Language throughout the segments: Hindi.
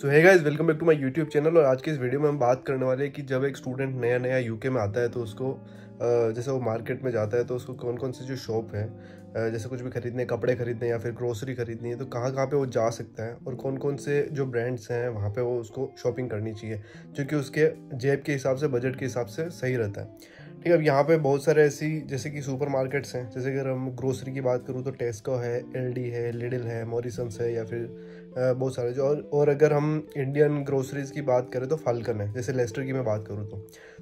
so hi guys welcome back to my YouTube channel और आज के इस वीडियो में हम बात करने वाले हैं कि जब एक स्टूडेंट नया नया यूके में आता है तो उसको जैसे वो मार्केट में जाता है तो उसको कौन कौन से जो शॉप है जैसे कुछ भी खरीदने कपड़े खरीदने या फिर ग्रोसरी खरीदनी है तो कहाँ कहाँ पे वो जा सकता है और कौन कौन से जो ब्रांड्स हैं वहाँ पर वो उसको शॉपिंग करनी चाहिए क्योंकि उसके जेब के हिसाब से बजट के हिसाब से सही रहता है ठीक है अब यहाँ पर बहुत सारे ऐसी जैसे कि सुपर मार्केट्स हैं जैसे अगर हम ग्रोसरी की बात करूँ तो टेस्को है एल है लिडिल है मॉरिसन्स है या फिर बहुत सारे जो और, और अगर हम इंडियन ग्रोसरीज़ की बात करें तो फाल्कन है जैसे लेस्टर की मैं बात करूँ तो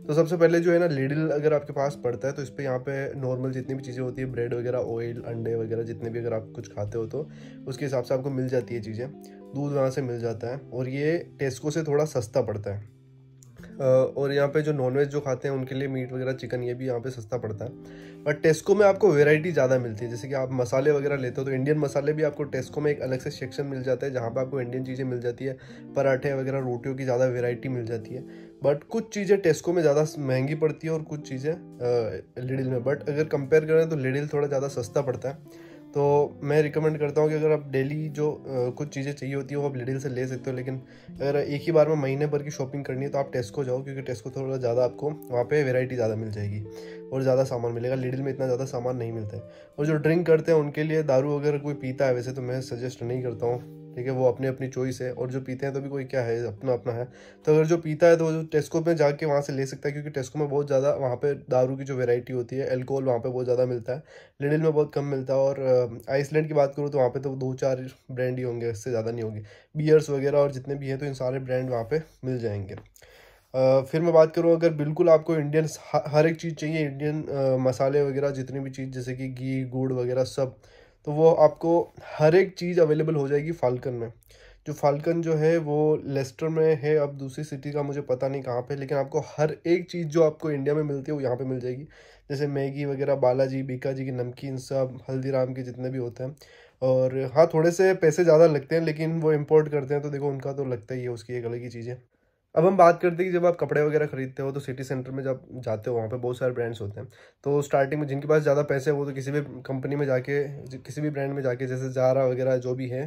तो सबसे पहले जो है ना लिडिल अगर आपके पास पड़ता है तो इस पर यहाँ पे नॉर्मल जितनी भी चीज़ें होती है ब्रेड वगैरह ऑयल अंडे वगैरह जितने भी अगर आप कुछ खाते हो तो उसके हिसाब से आपको मिल जाती है चीज़ें दूध वहाँ से मिल जाता है और ये टेस्को से थोड़ा सस्ता पड़ता है और यहाँ पे जो नॉनवेज जो खाते हैं उनके लिए मीट वगैरह चिकन ये भी यहाँ पे सस्ता पड़ता है बट टेस्को में आपको वेराइटी ज़्यादा मिलती है जैसे कि आप मसाले वगैरह लेते हो तो इंडियन मसाले भी आपको टेस्को में एक अलग से सेक्शन मिल जाता है जहाँ पर आपको इंडियन चीज़ें मिल जाती है पराठे वगैरह रोटियों की ज़्यादा वेराइटी मिल जाती है बट कुछ चीज़ें टेस्को में ज़्यादा महंगी पड़ती है और कुछ चीज़ें लिडिल में बट अगर कंपेयर करें तो लिडिल थोड़ा ज़्यादा सस्ता पड़ता है तो मैं रिकमेंड करता हूँ कि अगर आप डेली जो कुछ चीज़ें चाहिए होती है वो आप लिडिल से ले सकते हो लेकिन अगर एक ही बार में महीने भर की शॉपिंग करनी है तो आप टेस्को जाओ क्योंकि टेस्को थोड़ा ज़्यादा आपको वहाँ पे वेराइटी ज़्यादा मिल जाएगी और ज़्यादा सामान मिलेगा लिडिल में इतना ज़्यादा सामान नहीं मिलता है और जो ड्रिंक करते हैं उनके लिए दारू अगर कोई पीता है वैसे तो मैं सजेस्ट नहीं करता हूँ ठीक है वो अपनी अपनी चॉइस है और जो पीते हैं तो भी कोई क्या है अपना अपना है तो अगर जो पीता है तो वो टेस्को में जाके वहाँ से ले सकता है क्योंकि टेस्को में बहुत ज़्यादा वहाँ पे दारू की जो वेराइटी होती है एल्कोहल वहाँ पे बहुत ज़्यादा मिलता है लिडिल में बहुत कम मिलता है और आइसलैंड की बात करूँ तो वहाँ पर तो दो चार ब्रांड ही होंगे इससे ज़्यादा नहीं होंगे बियर्स वगैरह और जितने भी हैं तो इन सारे ब्रांड वहाँ पर मिल जाएंगे Uh, फिर मैं बात करूँ अगर बिल्कुल आपको इंडियन हर एक चीज़ चाहिए इंडियन uh, मसाले वगैरह जितनी भी चीज़ जैसे कि घी गुड़ वगैरह सब तो वो आपको हर एक चीज़ अवेलेबल हो जाएगी फाल्कन में जो फाल्कन जो है वो लेस्टर में है अब दूसरी सिटी का मुझे पता नहीं कहाँ पे लेकिन आपको हर एक चीज़ जो आपको इंडिया में मिलती है वो यहाँ पे मिल जाएगी जैसे मैगी वगैरह बालाजी बीका जी की नमकीन सब हल्दीराम के जितने भी होते हैं और हाँ थोड़े से पैसे ज़्यादा लगते हैं लेकिन वो इम्पोर्ट करते हैं तो देखो उनका तो लगता ही है उसकी एक अलग ही चीज़ है अब हम बात करते हैं कि जब आप कपड़े वगैरह खरीदते हो तो सिटी सेंटर में जब जाते हो वहाँ पे बहुत सारे ब्रांड्स होते हैं तो स्टार्टिंग में जिनके पास ज़्यादा पैसे हो तो किसी भी कंपनी में जाके किसी भी ब्रांड में जाके जैसे जारा वगैरह जो भी है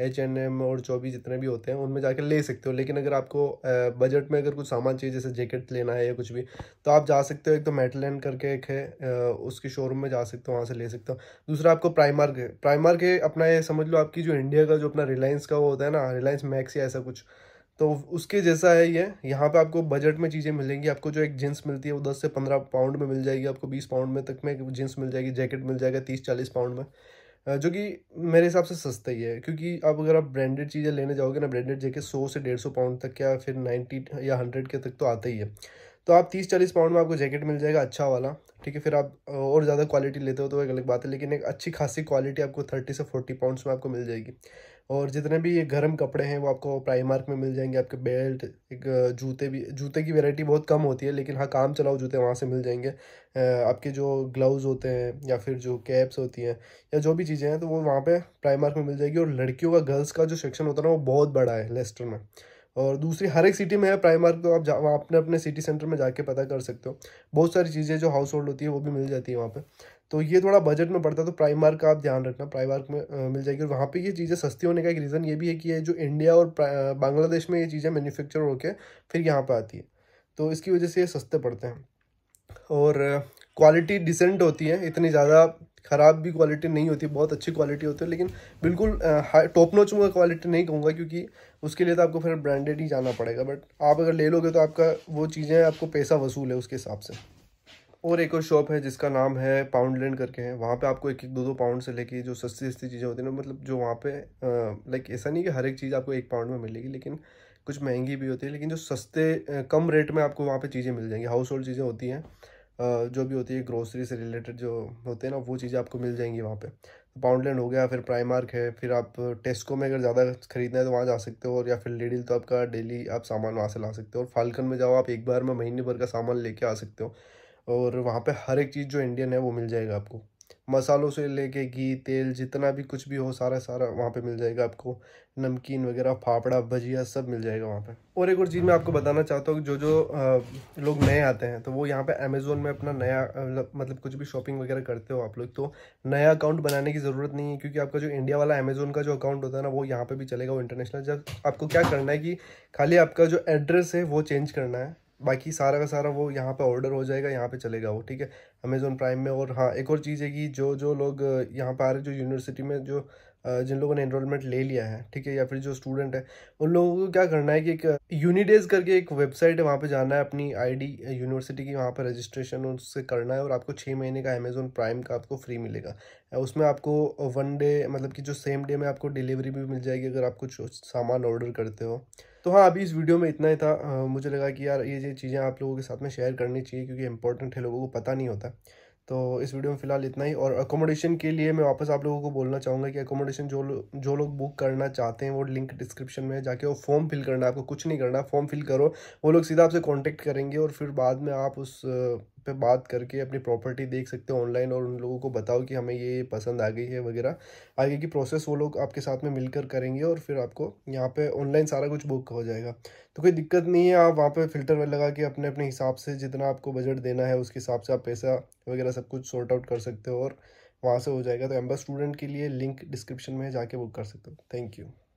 एच H&M एन एम और जो भी जितने भी होते हैं उनमें जाके ले सकते हो लेकिन अगर आपको बजट में अगर कुछ सामान चाहिए जैसे जैकेट लेना है या कुछ भी तो आप जा सकते हो एक तो मेटलैंड करके एक है उसके शोरूम में जा सकते हो वहाँ से ले सकते हो दूसरा आपको प्राइमार्क है प्राइमार्क अपना ये समझ लो आपकी जो इंडिया का जो अपना रिलायंस का वो होता है ना रिलायंस मैक्स या ऐसा कुछ तो उसके जैसा है ये यहाँ पे आपको बजट में चीज़ें मिलेंगी आपको जो एक जींस मिलती है वो दस से पंद्रह पाउंड में मिल जाएगी आपको बीस पाउंड में तक में जींस मिल जाएगी जैकेट मिल जाएगा तीस चालीस पाउंड में जो कि मेरे हिसाब से सस्ता ही है क्योंकि आप अगर आप ब्रांडेड चीज़ें लेने जाओगे ना ब्रांडेड जैकेट सौ से डेढ़ सौ पाउंड तक या फिर नाइन्टी या हंड्रेड के तक तो आता ही है तो आप तीस चालीस पाउंड में आपको जैकेट मिल जाएगा अच्छा वाला ठीक है फिर आप और ज़्यादा क्वालिटी लेते हो तो एक अलग बात है लेकिन एक अच्छी खासी क्वालिटी आपको थर्टी से फोर्टी पाउंड्स में आपको मिल जाएगी और जितने भी ये गर्म कपड़े हैं वो आपको प्राइमार्क में मिल जाएंगे आपके बेल्ट एक जूते भी जूते की वैरायटी बहुत कम होती है लेकिन हाँ काम चलाओ जूते वहाँ से मिल जाएंगे आपके जो ग्लव्स होते हैं या फिर जो कैप्स होती हैं या जो भी चीज़ें हैं तो वो वहाँ पर प्राइमार्क में मिल जाएगी और लड़कियों का गर्ल्स का जो सेक्शन होता है ना वो बहुत बड़ा है लेस्टर में और दूसरी हर एक सिटी में है प्राइमार्क तो आप जा अपने अपने सिटी सेंटर में जाके पता कर सकते हो बहुत सारी चीज़ें जो हाउस होल्ड होती है वो भी मिल जाती है वहाँ पे तो ये थोड़ा बजट में पड़ता है तो प्राइमार्क का आप ध्यान रखना प्राइमार्क में आ, मिल जाएगी और वहाँ पे ये चीज़ें सस्ती होने का एक रीज़न ये भी है कि ये जो इंडिया और बांग्लादेश में ये चीज़ें मैनुफेक्चर होकर फिर यहाँ पर आती है तो इसकी वजह से ये सस्ते पड़ते हैं और क्वालिटी डिसेंट होती है इतनी ज़्यादा ख़राब भी क्वालिटी नहीं होती बहुत अच्छी क्वालिटी होती है लेकिन बिल्कुल टॉप नोच में क्वालिटी नहीं कहूँगा क्योंकि उसके लिए तो आपको फिर ब्रांडेड ही जाना पड़ेगा बट आप अगर ले लोगे तो आपका वो चीज़ें आपको पैसा वसूल है उसके हिसाब से और एक और शॉप है जिसका नाम है पाउंडलैंड करके है वहाँ पे आपको एक एक दो दो पाउंड से लेके जो सस्ती सस्ती चीज़ें होती हैं ना मतलब जो वहाँ पे लाइक ऐसा नहीं कि हर एक चीज़ आपको एक पाउंड में मिलेगी लेकिन कुछ महंगी भी होती है लेकिन जो सस्ते कम रेट में आपको वहाँ पे चीज़ें मिल जाएंगी हाउस होल्ड चीज़ें होती हैं जो भी होती है ग्रोसरी से रिलेटेड जो होते हैं ना वो चीज़ें आपको मिल जाएंगी वहाँ पे पाउंडलैंड तो हो गया फिर प्राइमार्क है फिर आप टेस्को में अगर ज़्यादा खरीदना है तो वहाँ जा सकते हो और या फिर लेडिल तो आपका डेली आप सामान वहाँ से ला सकते हो और फाल्कन में जाओ आप एक बार में महीने भर का सामान लेके आ सकते हो और वहाँ पर हर एक चीज़ जो इंडियन है वो मिल जाएगा आपको मसालों से लेके घी तेल जितना भी कुछ भी हो सारा सारा वहाँ पे मिल जाएगा आपको नमकीन वगैरह फाफड़ा भजिया सब मिल जाएगा वहाँ पे और एक और चीज़ मैं आपको बताना चाहता हूँ जो जो लोग नए आते हैं तो वो यहाँ पे अमेज़ोन में अपना नया मतलब, मतलब कुछ भी शॉपिंग वगैरह करते हो आप लोग तो नया अकाउंट बनाने की ज़रूरत नहीं है क्योंकि आपका जो इंडिया वाला अमेज़ोन का जो अकाउंट होता है ना वो यहाँ पर भी चलेगा वो इंटरनेशनल जब आपको क्या करना है कि खाली आपका जो एड्रेस है वो चेंज करना है बाकी सारा का सारा वो यहाँ पे ऑर्डर हो जाएगा यहाँ पे चलेगा वो ठीक है अमेज़ोन प्राइम में और हाँ एक और चीज़ है कि जो जो लोग यहाँ पर आ रहे जो यूनिवर्सिटी में जो जिन लोगों ने एनरोलमेंट ले लिया है ठीक है या फिर जो स्टूडेंट है उन लोगों को क्या करना है कि एक यूनिडेज करके एक वेबसाइट है वहाँ पे जाना है अपनी आईडी यूनिवर्सिटी की वहाँ पर रजिस्ट्रेशन उससे करना है और आपको छः महीने का अमेजोन प्राइम का आपको फ्री मिलेगा उसमें आपको वन डे मतलब कि जो सेम डे में आपको डिलीवरी भी मिल जाएगी अगर आप कुछ सामान ऑर्डर करते हो तो हाँ अभी इस वीडियो में इतना ही था मुझे लगा कि यार ये ये चीज़ें आप लोगों के साथ में शेयर करनी चाहिए क्योंकि इंपॉर्टेंट है लोगों को पता नहीं होता तो इस वीडियो में फ़िलहाल इतना ही और अकोमोडेशन के लिए मैं वापस आप लोगों को बोलना चाहूँगा कि अकोमोडेशन जो जो लोग बुक करना चाहते हैं वो लिंक डिस्क्रिप्शन में जाके वो फॉर्म फिल करना है आपको कुछ नहीं करना फॉर्म फिल करो वो लोग सीधा आपसे कॉन्टेक्ट करेंगे और फिर बाद में आप उस पे बात करके अपनी प्रॉपर्टी देख सकते हो ऑनलाइन और उन लोगों को बताओ कि हमें ये पसंद आ गई है वगैरह आगे की प्रोसेस वो लोग आपके साथ में मिलकर करेंगे और फिर आपको यहाँ पे ऑनलाइन सारा कुछ बुक हो जाएगा तो कोई दिक्कत नहीं है आप वहाँ पे फिल्टर लगा के अपने अपने हिसाब से जितना आपको बजट देना है उसके हिसाब से आप पैसा वगैरह सब कुछ सॉर्ट आउट कर सकते हो और वहाँ से हो जाएगा तो एम्बर स्टूडेंट के लिए लिंक डिस्क्रिप्शन में जाके बुक कर सकते हो थैंक यू